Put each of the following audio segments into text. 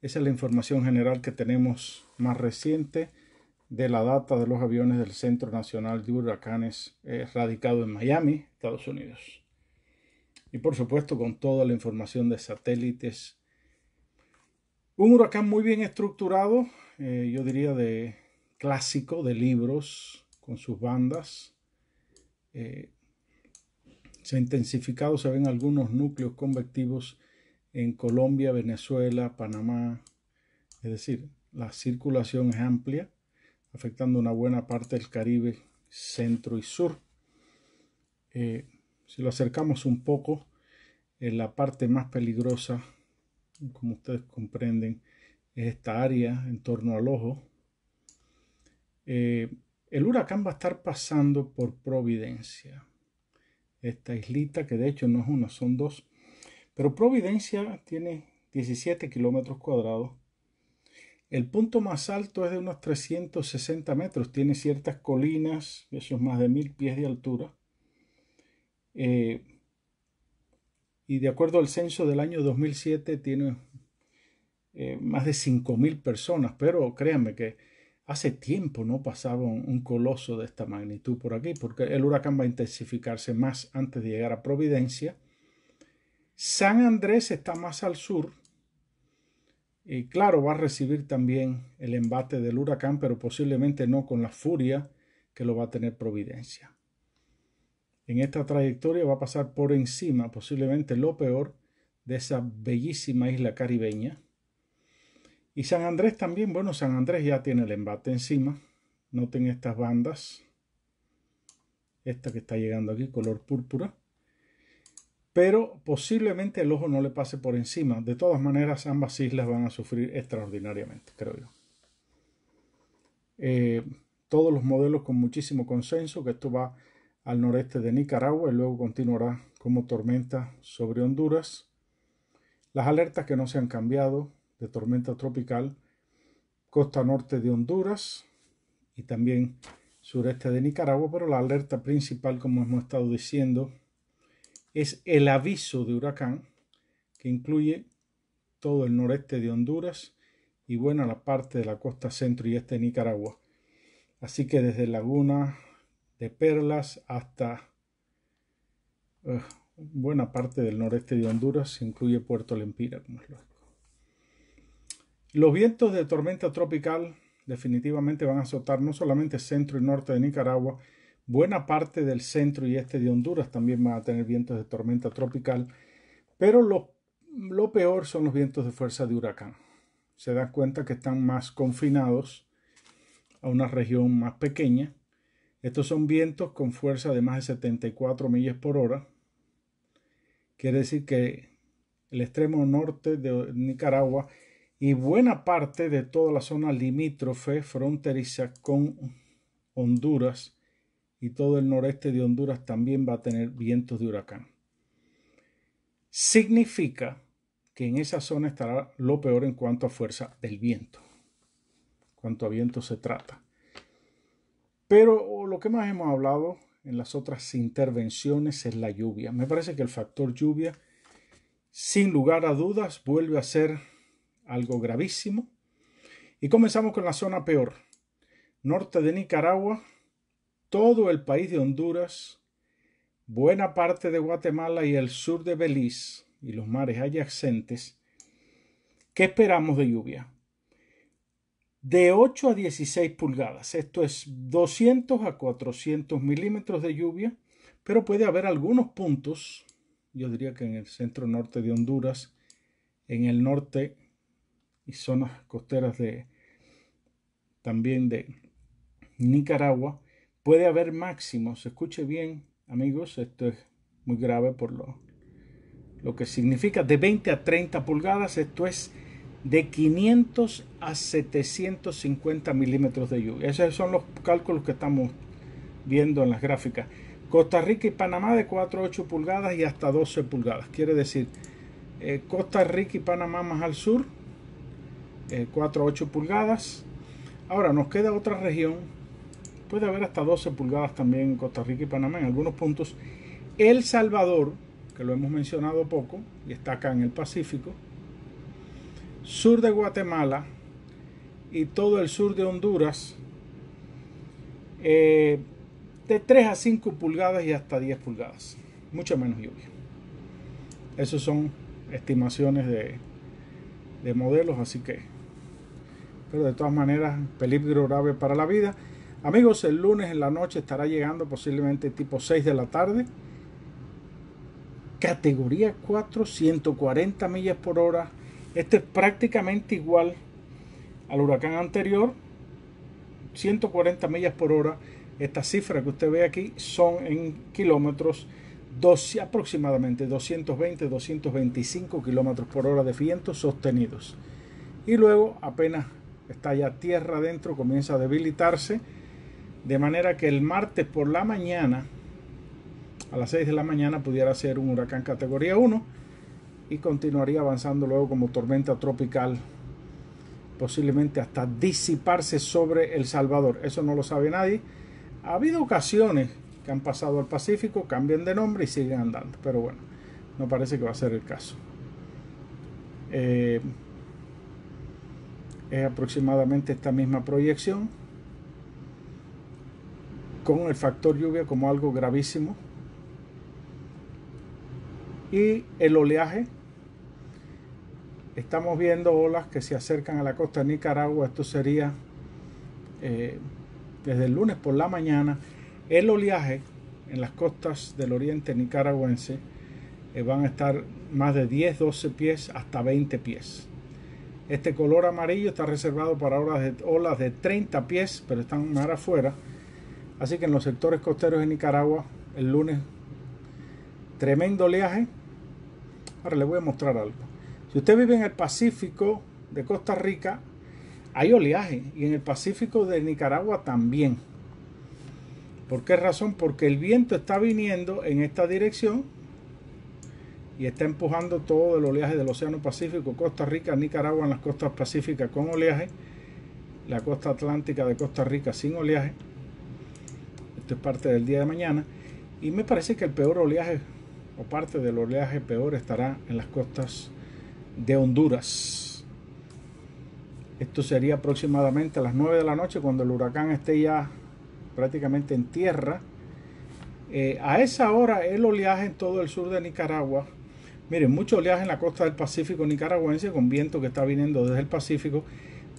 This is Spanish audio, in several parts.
Esa es la información general que tenemos más reciente de la data de los aviones del Centro Nacional de Huracanes eh, radicado en Miami, Estados Unidos. Y por supuesto con toda la información de satélites. Un huracán muy bien estructurado, eh, yo diría de clásico, de libros, con sus bandas. Eh, se ha intensificado, se ven algunos núcleos convectivos en Colombia, Venezuela, Panamá. Es decir, la circulación es amplia, afectando una buena parte del Caribe, centro y sur. Eh, si lo acercamos un poco, en eh, la parte más peligrosa, como ustedes comprenden, es esta área en torno al ojo. Eh, el huracán va a estar pasando por Providencia, esta islita que de hecho no es una, son dos pero Providencia tiene 17 kilómetros cuadrados. El punto más alto es de unos 360 metros. Tiene ciertas colinas, eso es más de mil pies de altura. Eh, y de acuerdo al censo del año 2007 tiene eh, más de 5.000 personas, pero créanme que hace tiempo no pasaba un, coloso de esta magnitud por aquí, porque el huracán va a intensificarse más antes de llegar a Providencia San Andrés está más al sur y claro, va a recibir también el embate del huracán, pero posiblemente no con la furia que lo va a tener Providencia. En esta trayectoria va a pasar por encima, posiblemente lo peor, de esa bellísima isla caribeña. Y San Andrés también, bueno, San Andrés ya tiene el embate encima. Noten estas bandas. Esta que está llegando aquí, color púrpura pero posiblemente el ojo no le pase por encima. De todas maneras, ambas islas van a sufrir extraordinariamente, creo yo. Eh, todos los modelos con muchísimo consenso, que esto va al noreste de Nicaragua y luego continuará como tormenta sobre Honduras. Las alertas que no se han cambiado de tormenta tropical, costa norte de Honduras y también sureste de Nicaragua, pero la alerta principal, como hemos estado diciendo, es el aviso de huracán que incluye todo el noreste de Honduras y buena la parte de la costa centro y este de Nicaragua. Así que desde Laguna de Perlas hasta eh, buena parte del noreste de Honduras, incluye Puerto Lempira, como es Los vientos de tormenta tropical definitivamente van a azotar no solamente centro y norte de Nicaragua, Buena parte del centro y este de Honduras también va a tener vientos de tormenta tropical, pero lo, lo peor son los vientos de fuerza de huracán. Se dan cuenta que están más confinados a una región más pequeña. Estos son vientos con fuerza de más de 74 millas por hora. Quiere decir que el extremo norte de Nicaragua y buena parte de toda la zona limítrofe fronteriza con Honduras y todo el noreste de Honduras también va a tener vientos de huracán. Significa que en esa zona estará lo peor en cuanto a fuerza del viento, cuanto a viento se trata. Pero lo que más hemos hablado en las otras intervenciones es la lluvia. Me parece que el factor lluvia, sin lugar a dudas, vuelve a ser algo gravísimo. Y comenzamos con la zona peor. Norte de Nicaragua, todo el país de Honduras, buena parte de Guatemala y el sur de Belice y los mares adyacentes, ¿qué esperamos de lluvia? De 8 a 16 pulgadas, esto es 200 a 400 milímetros de lluvia, pero puede haber algunos puntos, yo diría que en el centro norte de Honduras, en el norte y zonas costeras de también de Nicaragua, Puede haber máximos, escuche bien, amigos, esto es muy grave por lo, lo que significa de 20 a 30 pulgadas, esto es de 500 a 750 milímetros de lluvia. Esos son los cálculos que estamos viendo en las gráficas. Costa Rica y Panamá de 4 a 8 pulgadas y hasta 12 pulgadas. Quiere decir, eh, Costa Rica y Panamá más al sur, 4 eh, a 8 pulgadas. Ahora nos queda otra región Puede haber hasta 12 pulgadas también en Costa Rica y Panamá en algunos puntos. El Salvador, que lo hemos mencionado poco y está acá en el Pacífico. Sur de Guatemala y todo el sur de Honduras. Eh, de 3 a 5 pulgadas y hasta 10 pulgadas. Mucho menos lluvia. Esas son estimaciones de, de modelos, así que... Pero de todas maneras, peligro grave para la vida. Amigos, el lunes en la noche estará llegando posiblemente tipo 6 de la tarde. Categoría 4, 140 millas por hora. Este es prácticamente igual al huracán anterior. 140 millas por hora. Esta cifra que usted ve aquí son en kilómetros. 12 aproximadamente 220, 225 kilómetros por hora de vientos sostenidos. Y luego, apenas está ya tierra adentro, comienza a debilitarse de manera que el martes por la mañana, a las 6 de la mañana, pudiera ser un huracán categoría 1 y continuaría avanzando luego como tormenta tropical, posiblemente hasta disiparse sobre El Salvador. Eso no lo sabe nadie. Ha habido ocasiones que han pasado al Pacífico, cambian de nombre y siguen andando. Pero bueno, no parece que va a ser el caso. Eh, es aproximadamente esta misma proyección con el factor lluvia como algo gravísimo. Y el oleaje. Estamos viendo olas que se acercan a la costa de Nicaragua. Esto sería eh, desde el lunes por la mañana. El oleaje en las costas del oriente nicaragüense eh, van a estar más de 10, 12 pies hasta 20 pies. Este color amarillo está reservado para olas de, olas de 30 pies, pero están mar afuera. Así que en los sectores costeros de Nicaragua, el lunes, tremendo oleaje. Ahora le voy a mostrar algo. Si usted vive en el Pacífico de Costa Rica, hay oleaje. Y en el Pacífico de Nicaragua también. ¿Por qué razón? Porque el viento está viniendo en esta dirección y está empujando todo el oleaje del Océano Pacífico, Costa Rica, Nicaragua en las costas pacíficas con oleaje, la costa atlántica de Costa Rica sin oleaje, es este, parte del día de mañana. Y me parece que el peor oleaje, o parte del oleaje peor, estará en las costas de Honduras. Esto sería aproximadamente a las 9 de la noche cuando el huracán esté ya prácticamente en tierra. Eh, a esa hora el oleaje en todo el sur de Nicaragua, miren, mucho oleaje en la costa del Pacífico nicaragüense con viento que está viniendo desde el Pacífico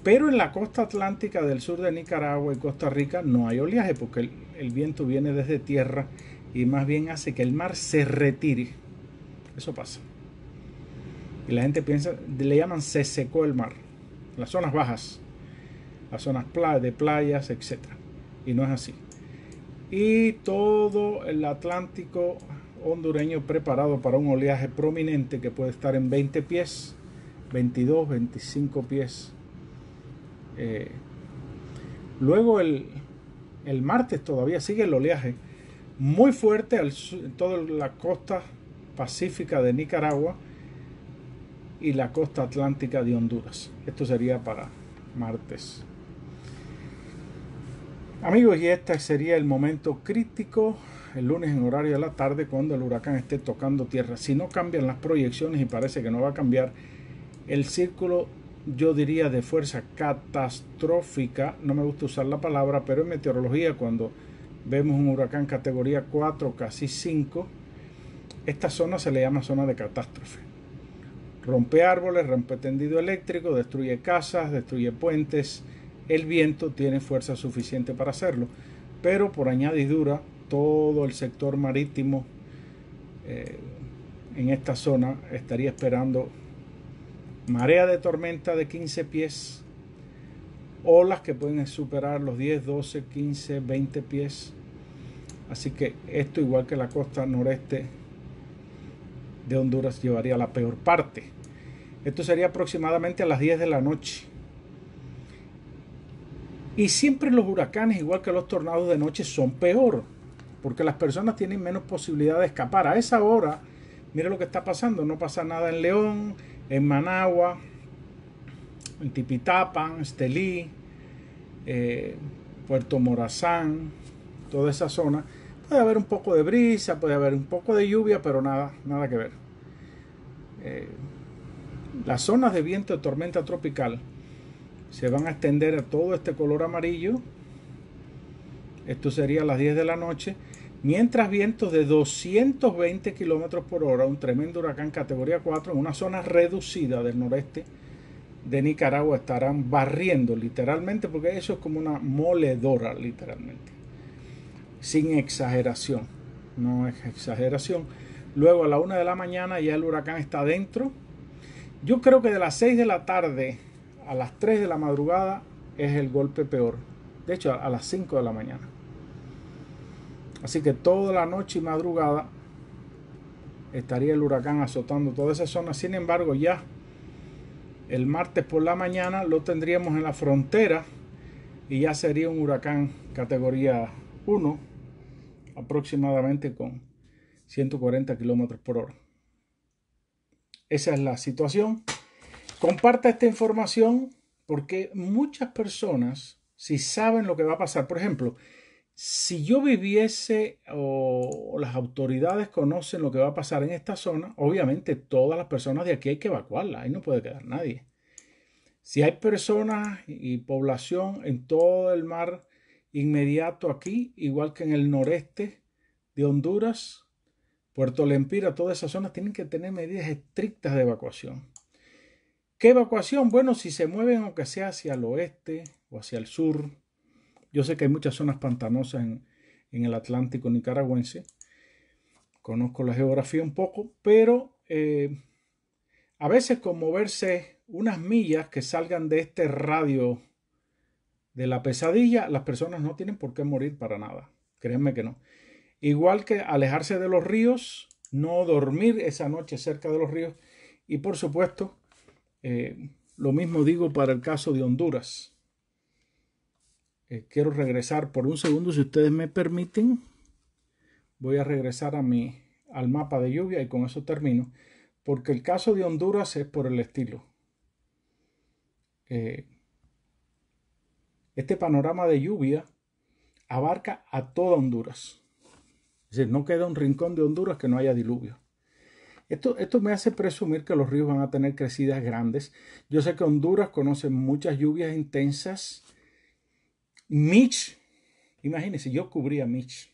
pero en la costa atlántica del sur de Nicaragua y Costa Rica no hay oleaje porque el, viento viene desde tierra y más bien hace que el mar se retire. Eso pasa. Y la gente piensa, le llaman se secó el mar. Las zonas bajas, las zonas de playas, etc. Y no es así. Y todo el Atlántico hondureño preparado para un oleaje prominente que puede estar en 20 pies, 22, 25 pies eh, luego el, martes todavía sigue el oleaje muy fuerte al en toda la costa pacífica de Nicaragua y la costa atlántica de Honduras. Esto sería para martes. Amigos, y este sería el momento crítico el lunes en horario de la tarde cuando el huracán esté tocando tierra. Si no cambian las proyecciones y parece que no va a cambiar, el círculo yo diría de fuerza catastrófica, no me gusta usar la palabra, pero en meteorología cuando vemos un huracán categoría 4, casi 5, esta zona se le llama zona de catástrofe. Rompe árboles, rompe tendido eléctrico, destruye casas, destruye puentes. El viento tiene fuerza suficiente para hacerlo. Pero por añadidura, todo el sector marítimo eh, en esta zona estaría esperando marea de tormenta de 15 pies, olas que pueden superar los 10, 12, 15, 20 pies. Así que esto, igual que la costa noreste de Honduras, llevaría la peor parte. Esto sería aproximadamente a las 10 de la noche. Y siempre los huracanes, igual que los tornados de noche, son peor, porque las personas tienen menos posibilidad de escapar. A esa hora, mire lo que está pasando, no pasa nada en León, en Managua, en Tipitapan, Estelí, eh, Puerto Morazán, toda esa zona. Puede haber un poco de brisa, puede haber un poco de lluvia, pero nada, nada que ver. Eh, las zonas de viento de tormenta tropical se van a extender a todo este color amarillo. Esto sería a las 10 de la noche mientras vientos de 220 kilómetros por hora, un tremendo huracán categoría 4 en una zona reducida del noreste de Nicaragua estarán barriendo literalmente, porque eso es como una moledora literalmente, sin exageración, no es exageración. Luego a la 1 de la mañana ya el huracán está dentro. Yo creo que de las 6 de la tarde a las 3 de la madrugada es el golpe peor. De hecho, a las 5 de la mañana Así que toda la noche y madrugada estaría el huracán azotando toda esa zona. Sin embargo, ya el martes por la mañana lo tendríamos en la frontera y ya sería un huracán categoría 1 aproximadamente con 140 kilómetros por hora. Esa es la situación. Comparta esta información porque muchas personas, si saben lo que va a pasar, por ejemplo, si yo viviese o, las autoridades conocen lo que va a pasar en esta zona, obviamente todas las personas de aquí hay que evacuarlas, ahí no puede quedar nadie. Si hay personas y población en todo el mar inmediato aquí, igual que en el noreste de Honduras, Puerto Lempira, todas esas zonas tienen que tener medidas estrictas de evacuación. ¿Qué evacuación? Bueno, si se mueven aunque sea hacia el oeste o hacia el sur, yo sé que hay muchas zonas pantanosas en, el Atlántico nicaragüense. Conozco la geografía un poco, pero eh, a veces con moverse unas millas que salgan de este radio de la pesadilla, las personas no tienen por qué morir para nada. Créanme que no. Igual que alejarse de los ríos, no dormir esa noche cerca de los ríos. Y por supuesto, eh, lo mismo digo para el caso de Honduras. Eh, quiero regresar por un segundo, si ustedes me permiten. Voy a regresar a mi, al mapa de lluvia y con eso termino. Porque el caso de Honduras es por el estilo. Eh, este panorama de lluvia abarca a toda Honduras. Es no queda un rincón de Honduras que no haya diluvio. Esto, esto, me hace presumir que los ríos van a tener crecidas grandes. Yo sé que Honduras conoce muchas lluvias intensas Mitch, imagínense, yo cubría Mitch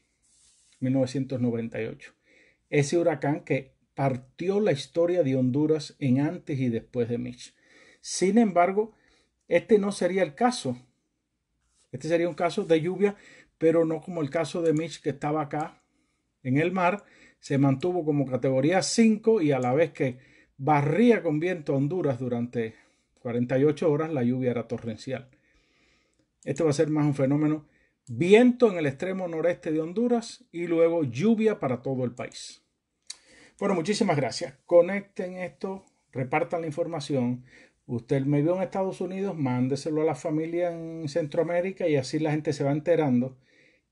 1998. Ese huracán que partió la historia de Honduras en antes y después de Mitch. Sin embargo, este no sería el caso. Este sería un caso de lluvia, pero no como el caso de Mitch que estaba acá en el mar. Se mantuvo como categoría 5 y a la vez que barría con viento Honduras durante 48 horas, la lluvia era torrencial. Este va a ser más un fenómeno viento en el extremo noreste de Honduras y luego lluvia para todo el país. Bueno, muchísimas gracias. Conecten esto, repartan la información. Usted me vio en Estados Unidos, mándeselo a la familia en Centroamérica y así la gente se va enterando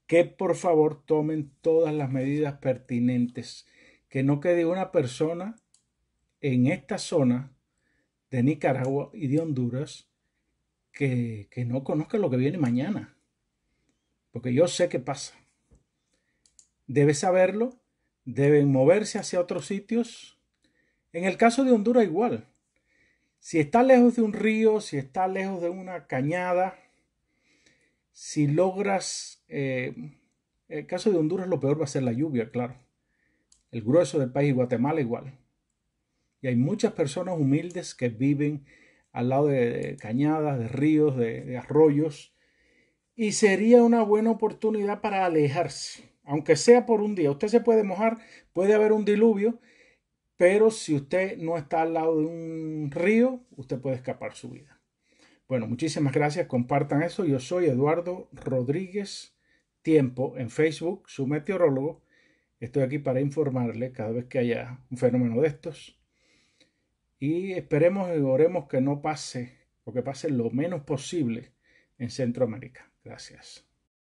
que por favor tomen todas las medidas pertinentes. Que no quede una persona en esta zona de Nicaragua y de Honduras que, no conozca lo que viene mañana. Porque yo sé qué pasa. Debe saberlo, deben moverse hacia otros sitios. En el caso de Honduras igual. Si está lejos de un río, si está lejos de una cañada, si logras, en eh, el caso de Honduras lo peor va a ser la lluvia, claro. El grueso del país, y Guatemala igual. Y hay muchas personas humildes que viven al lado de, cañadas, de ríos, de, de arroyos, y sería una buena oportunidad para alejarse, aunque sea por un día. Usted se puede mojar, puede haber un diluvio, pero si usted no está al lado de un río, usted puede escapar su vida. Bueno, muchísimas gracias, compartan eso. Yo soy Eduardo Rodríguez Tiempo en Facebook, su meteorólogo. Estoy aquí para informarle cada vez que haya un fenómeno de estos y esperemos y oremos que no pase o que pase lo menos posible en Centroamérica. Gracias.